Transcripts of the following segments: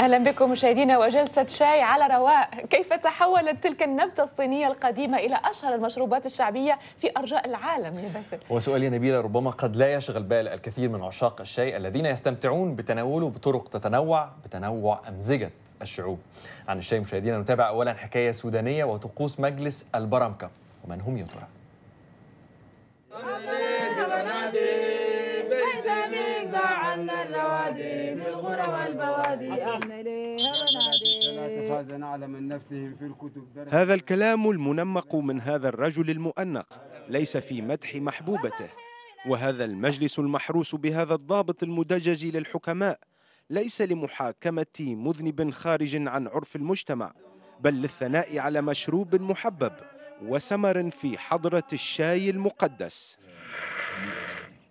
اهلا بكم مشاهدينا وجلسه شاي على رواق، كيف تحولت تلك النبته الصينيه القديمه الى اشهر المشروبات الشعبيه في ارجاء العالم يا باسل. وسؤالي نبيله ربما قد لا يشغل بال الكثير من عشاق الشاي الذين يستمتعون بتناوله بطرق تتنوع بتنوع امزجه الشعوب. عن الشاي مشاهدينا نتابع اولا حكايه سودانيه وطقوس مجلس البرمكه، ومن هم يا ترى؟ عنا الروادي بالغرى والبوادي هذا الكلام المنمق من هذا الرجل المؤنق ليس في مدح محبوبته وهذا المجلس المحروس بهذا الضابط المدجج للحكماء ليس لمحاكمة مذنب خارج عن عرف المجتمع بل للثناء على مشروب محبب وسمر في حضرة الشاي المقدس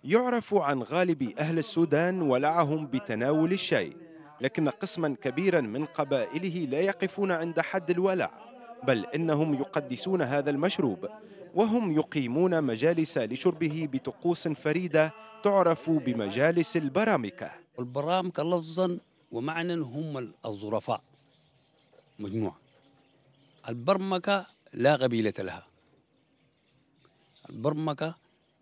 يعرف عن غالب أهل السودان ولعهم بتناول الشاي لكن قسما كبيرا من قبائله لا يقفون عند حد الولع بل انهم يقدسون هذا المشروب وهم يقيمون مجالس لشربه بطقوس فريده تعرف بمجالس البرامكه البرامكه لفظا ومعنى هم الظرفاء مجموعه البرمكه لا قبيله لها البرمكه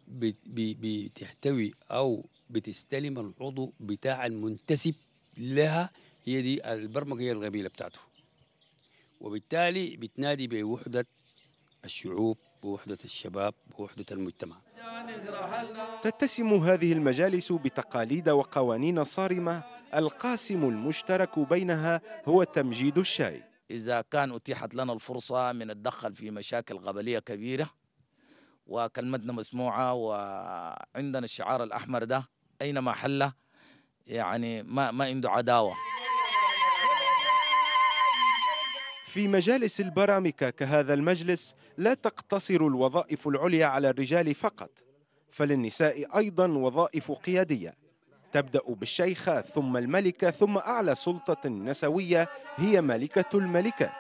بتحتوي او بتستلم العضو بتاع المنتسب لها هي دي البرمجية القبيله بتاعته وبالتالي بتنادي بوحدة الشعوب ووحدة الشباب ووحدة المجتمع تتسم هذه المجالس بتقاليد وقوانين صارمة القاسم المشترك بينها هو تمجيد الشاي إذا كان أتيحت لنا الفرصة من الدخل في مشاكل قبلية كبيرة وكلمتنا مسموعة وعندنا الشعار الأحمر ده أينما حل يعني ما ما عنده عداوه في مجالس البرامكه كهذا المجلس لا تقتصر الوظائف العليا على الرجال فقط فللنساء ايضا وظائف قياديه تبدا بالشيخه ثم الملكه ثم اعلى سلطه نسويه هي ملكه الملكات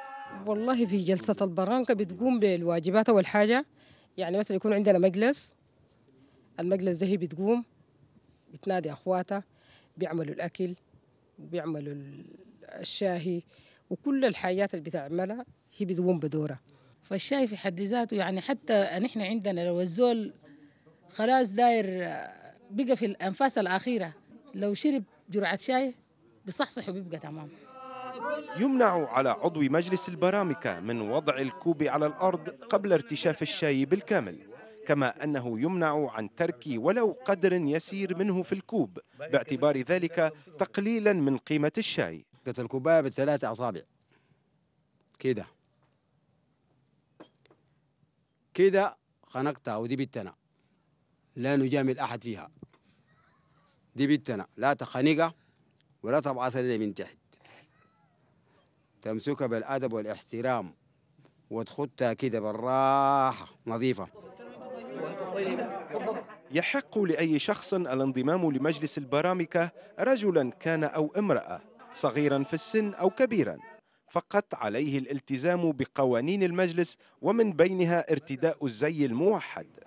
والله في جلسه البرامكه بتقوم بالواجبات اول حاجه يعني مثلا يكون عندنا مجلس المجلس ده هي بتقوم بتنادي اخواتها بيعملوا الأكل وبيعملوا الشاهي وكل الحاجات اللي بتعملها هي بتقوم بدورها فالشاي في حد ذاته يعني حتى نحن عندنا لو الزول خلاص داير بقى في الأنفاس الأخيرة لو شرب جرعة شاي بصحصح وبيبقى تمام يمنع على عضو مجلس البرامكة من وضع الكوب على الأرض قبل ارتشاف الشاي بالكامل كما أنه يمنع عن ترك ولو قدر يسير منه في الكوب باعتبار ذلك تقليلا من قيمة الشاي الكوباية بثلاث أصابع كده كده خنقتها ودي بيتنا لا نجامل أحد فيها دي بيتنا لا تخنقها ولا تبعث لنا من تحت تمسكها بالأدب والاحترام وتخطها كده بالراحة نظيفة يحق لأي شخص الانضمام لمجلس البرامكة رجلا كان أو امرأة صغيرا في السن أو كبيرا فقط عليه الالتزام بقوانين المجلس ومن بينها ارتداء الزي الموحد